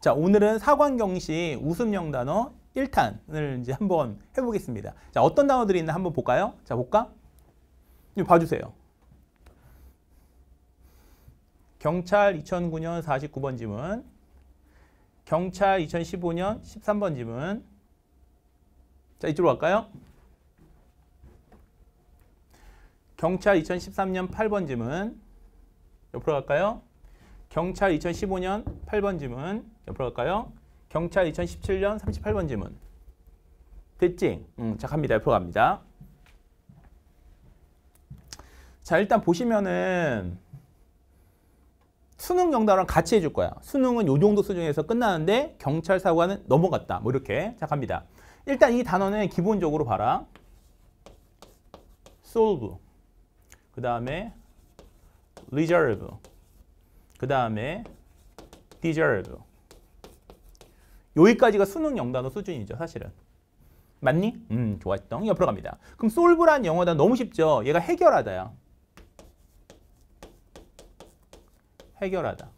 자, 오늘은 사관경시 웃음형 단어 1탄을 이제 한번 해보겠습니다. 자, 어떤 단어들이 있나 한번 볼까요? 자, 볼까? 이거 봐주세요. 경찰 2009년 49번 지문, 경찰 2015년 13번 지문. 자, 이쪽으로 갈까요? 경찰 2013년 8번 지문. 옆으로 갈까요? 경찰 2015년 8번 지문 옆으로 갈까요? 경찰 2017년 38번 지문 됐지? 음, 자 갑니다. 옆으로 갑니다. 자 일단 보시면은 수능 정답랑 같이 해줄 거야. 수능은 요 정도 수준에서 끝나는데 경찰 사고는 넘어갔다. 뭐 이렇게 자 갑니다. 일단 이 단어는 기본적으로 봐라. solve 그 다음에 reserve 그 다음에 deserve. 여기까지가 수능 영단어 수준이죠, 사실은. 맞니? 음, 좋았던 옆으로 갑니다. 그럼 solve란 영어단 너무 쉽죠? 얘가 해결하다야. 해결하다.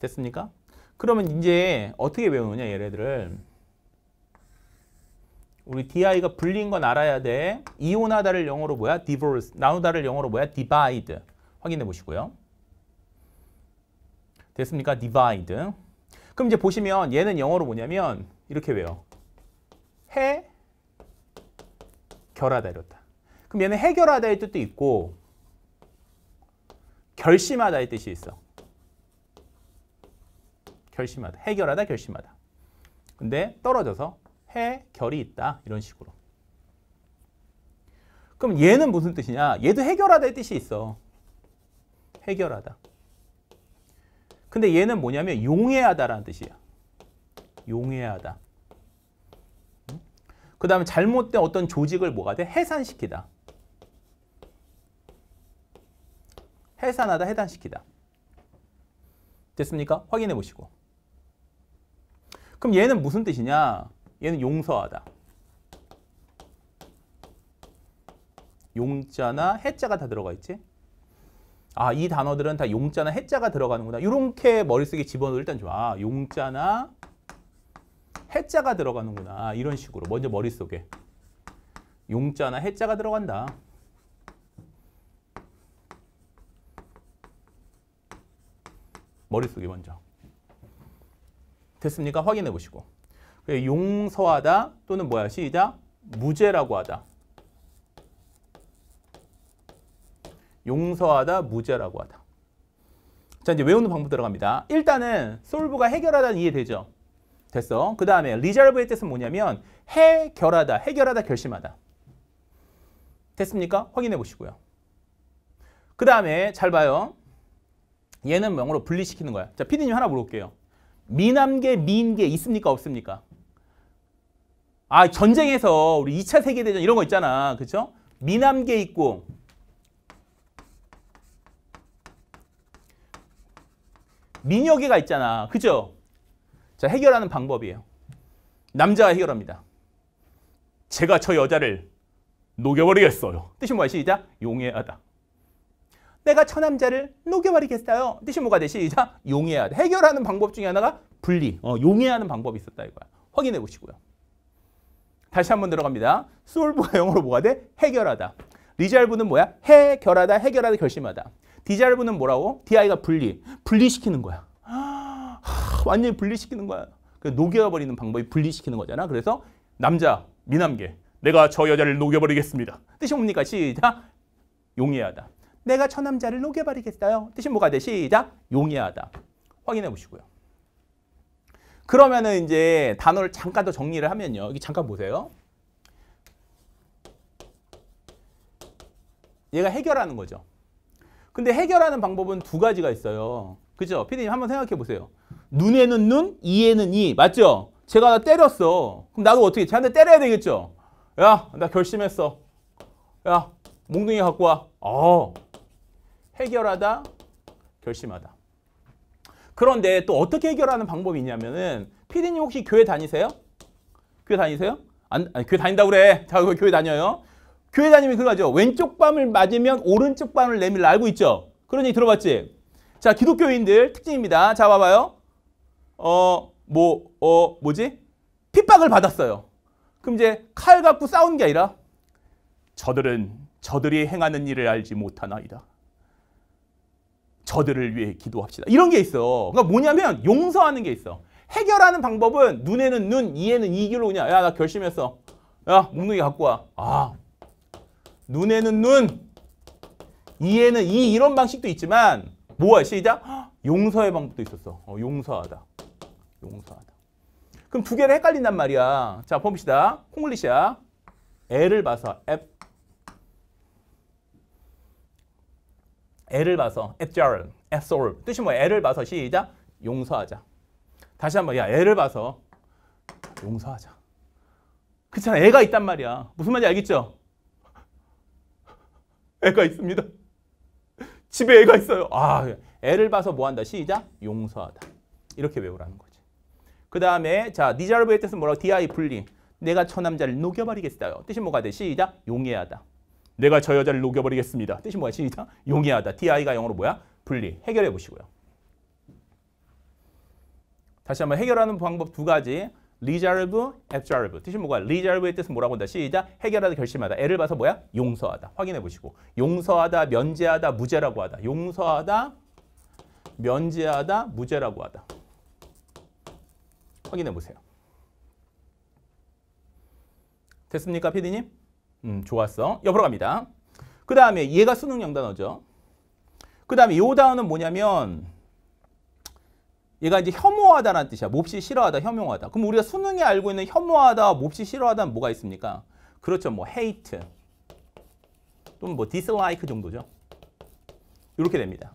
됐습니까? 그러면 이제 어떻게 배우느냐, 얘네들을. 우리 DI가 불린 건 알아야 돼. 이혼하다를 영어로 뭐야? divorce. 나누다를 영어로 뭐야? divide. 확인해 보시고요. 됐습니까? divide. 그럼 이제 보시면 얘는 영어로 뭐냐면 이렇게 외요. 해 결하다 이렇다. 그럼 얘는 해결하다의 뜻도 있고 결심하다의 뜻이 있어. 결심하다. 해결하다, 결심하다. 근데 떨어져서 해결이 있다. 이런 식으로. 그럼 얘는 무슨 뜻이냐? 얘도 해결하다의 뜻이 있어. 해결하다. 근데 얘는 뭐냐면 용해하다라는 뜻이에요. 용해하다. 음? 그 다음에 잘못된 어떤 조직을 뭐가 돼? 해산시키다. 해산하다, 해산시키다. 됐습니까? 확인해 보시고. 그럼 얘는 무슨 뜻이냐? 얘는 용서하다. 용자나 해자가 다 들어가 있지? 아, 이 단어들은 다 용자나 해자가 들어가는구나. 이렇게 머릿속에 집어넣을 일단 좋아. 아, 용자나 해자가 들어가는구나. 이런 식으로 먼저 머릿속에 용자나 해자가 들어간다. 머릿속에 먼저. 됐습니까? 확인해 보시고. 용서하다 또는 뭐야? 시작. 무죄라고 하다. 용서하다, 무죄라고 하다. 자, 이제 외우는 방법 들어갑니다. 일단은 솔브가 해결하다는 이해되죠? 됐어. 그 다음에 리절브의 뜻은 뭐냐면 해결하다, 해결하다, 결심하다. 됐습니까? 확인해 보시고요. 그 다음에 잘 봐요. 얘는 명으로 분리시키는 거야. 자, 피디님 하나 물어볼게요. 미남계, 미인계 있습니까? 없습니까? 아, 전쟁에서 우리 2차 세계대전 이런 거 있잖아. 그렇죠? 미남계 있고 민혁이가 있잖아. 그죠? 자, 해결하는 방법이에요. 남자가 해결합니다. 제가 저 여자를 녹여버리겠어요. 뜻이 뭐야? 시작. 용해하다. 내가 처남자를 녹여버리겠어요. 뜻이 뭐가 돼? 시작. 용해하다. 해결하는 방법 중에 하나가 분리, 어, 용해하는 방법이 있었다 이거야. 확인해 보시고요. 다시 한 번 들어갑니다. 솔브가 영어로 뭐가 돼? 해결하다. 리잘브는 뭐야? 해결하다, 해결하다, 결심하다. 디자르브는 뭐라고? DI가 분리. 분리시키는 거야. 아. 하, 완전히 분리시키는 거야. 그 녹여버리는 방법이 분리시키는 거잖아. 그래서 남자, 미남계. 내가 저 여자를 녹여버리겠습니다. 뜻이 뭡니까? 시작. 용이하다. 내가 저 남자를 녹여버리겠어요. 뜻이 뭐가 돼? 시작. 용이하다. 확인해 보시고요. 그러면은 이제 단어를 잠깐 더 정리를 하면요. 여기 잠깐 보세요. 얘가 해결하는 거죠. 근데 해결하는 방법은 두 가지가 있어요. 그죠? 피디님 한번 생각해 보세요. 눈에는 눈, 이에는 이. 맞죠? 제가 나 때렸어. 그럼 나도 어떻게 쟤한테 때려야 되겠죠? 야, 나 결심했어. 야, 몽둥이 갖고 와. 어. 해결하다, 결심하다. 그런데 또 어떻게 해결하는 방법이 있냐면은 피디님 혹시 교회 다니세요? 교회 다니세요? 안, 아니, 교회 다닌다 고 그래. 자, 교회 다녀요. 교회 다니면 그거 하죠. 왼쪽 밤을 맞으면 오른쪽 밤을 내밀라 알고 있죠? 그런 얘기 들어봤지? 자, 기독교인들 특징입니다. 자, 봐봐요. 어, 뭐, 어, 뭐지? 핍박을 받았어요. 그럼 이제 칼 갖고 싸운 게 아니라 저들은 저들이 행하는 일을 알지 못하나이다. 저들을 위해 기도합시다. 이런 게 있어. 그러니까 뭐냐면 용서하는 게 있어. 해결하는 방법은 눈에는 눈, 이에는 이길로 그냥 야, 나 결심했어. 야, 목록이 갖고 와. 아, 눈에는 눈, 이에는 이 이런 방식도 있지만 뭐야 시작 용서의 방법도 있었어. 어, 용서하다. 용서하다. 그럼 두 개를 헷갈린단 말이야. 자, 봅시다. 콩글리시야. 애를 봐서 앱. 애를 봐서 앱자를, 앱솔. 뜻이 뭐야? 애를 봐서 시작. 용서하자. 다시 한번 야, 애를 봐서 용서하자. 그렇잖아. 애가 있단 말이야. 무슨 말인지 알겠죠? 애가 있습니다. 집에 애가 있어요. 아, 애를 봐서 뭐 한다? 시작. 용서하다. 이렇게 외우라는 거지. 그 다음에 자, 니자르브의 뜻은 뭐라고? 디아 분리. 내가 저 남자를 녹여버리겠어요. 뜻이 뭐가 돼? 시작. 용해하다. 내가 저 여자를 녹여버리겠습니다. 뜻이 뭐야? 시작. 용해하다. 디아가 영어로 뭐야? 분리. 해결해 보시고요. 다시 한번 해결하는 방법 두 가지. 리자르브, 앱자르브. 뜻이 뭐가? 리자르브의 뜻은 뭐라고 한다? 시작. 해결하다, 결심하다. 애를 봐서 뭐야? 용서하다. 확인해 보시고. 용서하다, 면제하다, 무죄라고 하다. 용서하다, 면제하다, 무죄라고 하다. 확인해 보세요. 됐습니까, 피디님? 음, 좋았어. 옆으로 갑니다. 그 다음에 얘가 수능 영단어죠. 그 다음에 요 단어는 뭐냐면 얘가 이제 혐오하다라는 뜻이야. 몹시 싫어하다, 혐오하다. 그럼 우리가 수능에 알고 있는 혐오하다, 몹시 싫어하다는 뭐가 있습니까? 그렇죠. 뭐 hate 또는 뭐 dislike 정도죠. 이렇게 됩니다.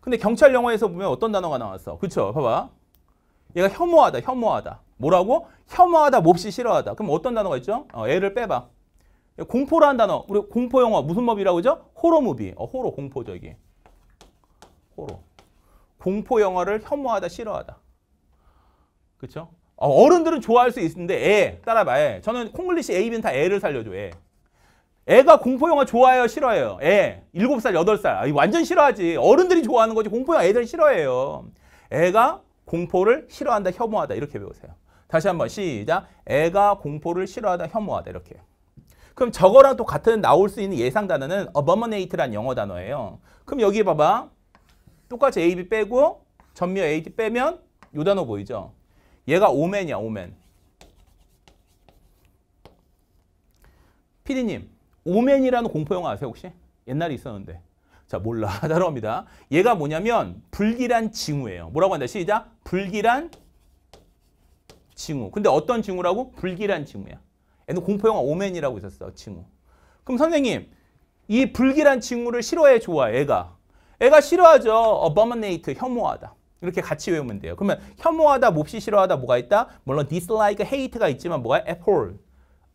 근데 경찰 영화에서 보면 어떤 단어가 나왔어? 그렇죠. 봐봐. 얘가 혐오하다, 혐오하다. 뭐라고? 혐오하다, 몹시 싫어하다. 그럼 어떤 단어가 있죠? 어, 얘를 빼봐. 공포라는 단어. 우리 공포 영화 무슨 법이라고 하죠 호러 무비. 어, 호러 공포 저기. 호러. 공포 영화를 혐오하다, 싫어하다. 그렇죠? 어른들은 좋아할 수 있는데 애 따라봐 애. 저는 콩글리시 AB는 다 애를 살려줘 애. 애가 공포 영화 좋아해요, 싫어해요? 애. 7살, 8살. 완전 싫어하지. 어른들이 좋아하는 거지 공포 영화 애들 싫어해요. 애가 공포를 싫어한다, 혐오하다 이렇게 배우세요. 다시 한번 시작. 애가 공포를 싫어하다, 혐오하다 이렇게. 그럼 저거랑 또 같은 나올 수 있는 예상 단어는 abominate란 영어 단어예요. 그럼 여기 봐봐. 똑같이 AB 빼고 전미어 AD 빼면 요 단어 보이죠? 얘가 오맨이야, 오맨. 피디님, 오맨이라는 공포영화 아세요 혹시? 옛날에 있었는데. 자, 몰라. 다릅니다. 얘가 뭐냐면 불길한 징후예요. 뭐라고 한다? 시작. 불길한 징후. 근데 어떤 징후라고? 불길한 징후야. 얘는 공포영화 오맨이라고 있었어, 징후. 그럼 선생님, 이 불길한 징후를 싫어해, 좋아얘가 애가 싫어하죠. abominate, 혐오하다. 이렇게 같이 외우면 돼요. 그러면 혐오하다, 몹시 싫어하다 뭐가 있다? 물론 dislike, hate가 있지만 뭐가 abhor,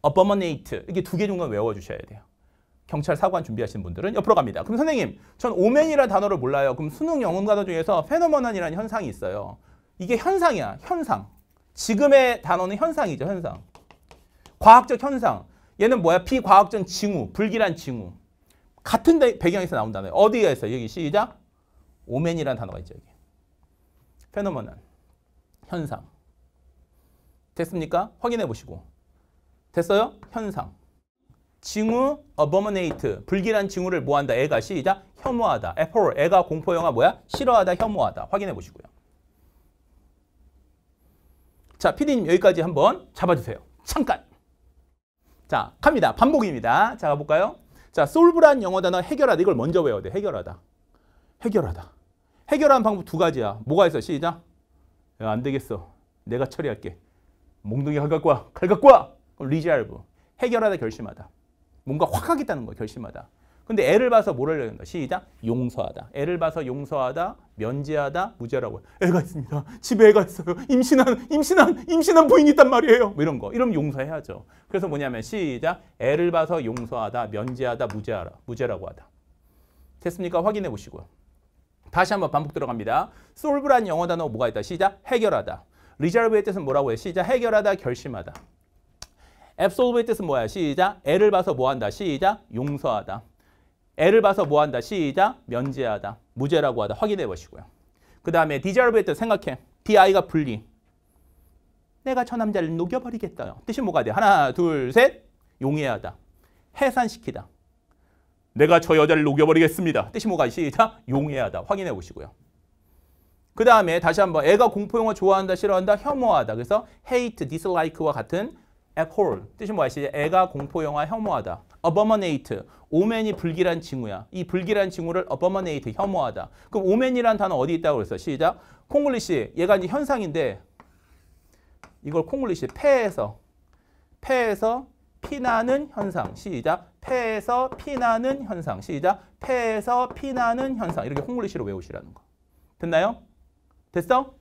abominate 이게 두 개 정도 외워주셔야 돼요. 경찰 사관 준비하시는 분들은 옆으로 갑니다. 그럼 선생님, 전 오맨이라는 단어를 몰라요. 그럼 수능 영문 과어 중에서 페노먼언이라는 현상이 있어요. 이게 현상이야, 현상. 지금의 단어는 현상이죠, 현상. 과학적 현상. 얘는 뭐야? 비과학적 징후, 불길한 징후. 같은 배경에서 나온다는 어디에있어 여기 시작. 오맨이라는 단어가 있죠. 여기. 페노메넌, 현상. 됐습니까? 확인해 보시고. 됐어요? 현상. 징후, abominate, 불길한 징후를 뭐한다? 애가 시작, 혐오하다. a b 애가 공포 영화 뭐야? 싫어하다, 혐오하다. 확인해 보시고요. 자, 피디님 여기까지 한번 잡아주세요. 잠깐! 자, 갑니다. 반복입니다. 자, 가볼까요? 자, 솔브란 영어 단어 해결하다. 이걸 먼저 외워야 돼. 해결하다. 해결하다. 해결하는 방법 두 가지야. 뭐가 있어? 시작. 야, 안 되겠어. 내가 처리할게. 몽둥이 칼 갖고 와. 칼 갖고 와. 그럼 리브 해결하다 결심하다. 뭔가 확 하겠다는 거 결심하다. 근데 애를 봐서 뭘 하려고 한다. 시작. 용서하다. 애를 봐서 용서하다, 면제하다, 무죄라고. 애가 있습니다. 집에 애가 있어요. 임신한, 임신한, 임신한 부인이 있단 말이에요. 뭐 이런 거. 이러면 용서해야죠. 그래서 뭐냐면 시작. 애를 봐서 용서하다, 면제하다, 무죄하라. 무죄라고 하다. 됐습니까? 확인해 보시고요. 다시 한번 반복 들어갑니다. 솔브란 영어 단어 뭐가 있다? 시작. 해결하다. 리절브의 뜻은 뭐라고 해 시작. 해결하다, 결심하다. 앱솔브의 뜻은 뭐야? 시작. 애를 봐서 뭐한다? 시작. 용서하다. 애를 봐서 뭐 한다? 시작. 면제하다. 무죄라고 하다. 확인해 보시고요. 그 다음에 디자르브 했던 생각해. DI가 분리. 내가 저 남자를 녹여버리겠다 뜻이 뭐가 돼? 하나, 둘, 셋. 용해하다. 해산시키다. 내가 저 여자를 녹여버리겠습니다. 뜻이 뭐가 시작. 용해하다. 확인해 보시고요. 그 다음에 다시 한번 애가 공포영화 좋아한다, 싫어한다, 혐오하다. 그래서 hate, dislike와 같은 abhor. 뜻이 뭐야? 시 애가 공포영화 혐오하다. abominate. 오맨이 불길한 징후야. 이 불길한 징후를 abominate, 혐오하다. 그럼 오맨이란 단어 어디 있다고 그랬어? 시작. 콩글리시, 얘가 이제 현상인데 이걸 콩글리시 폐에서 폐에서 피나는 현상 시작 폐에서 피나는 현상 시작 폐에서 피나는 현상 이렇게 콩글리시로 외우시라는 거 됐나요? 됐어?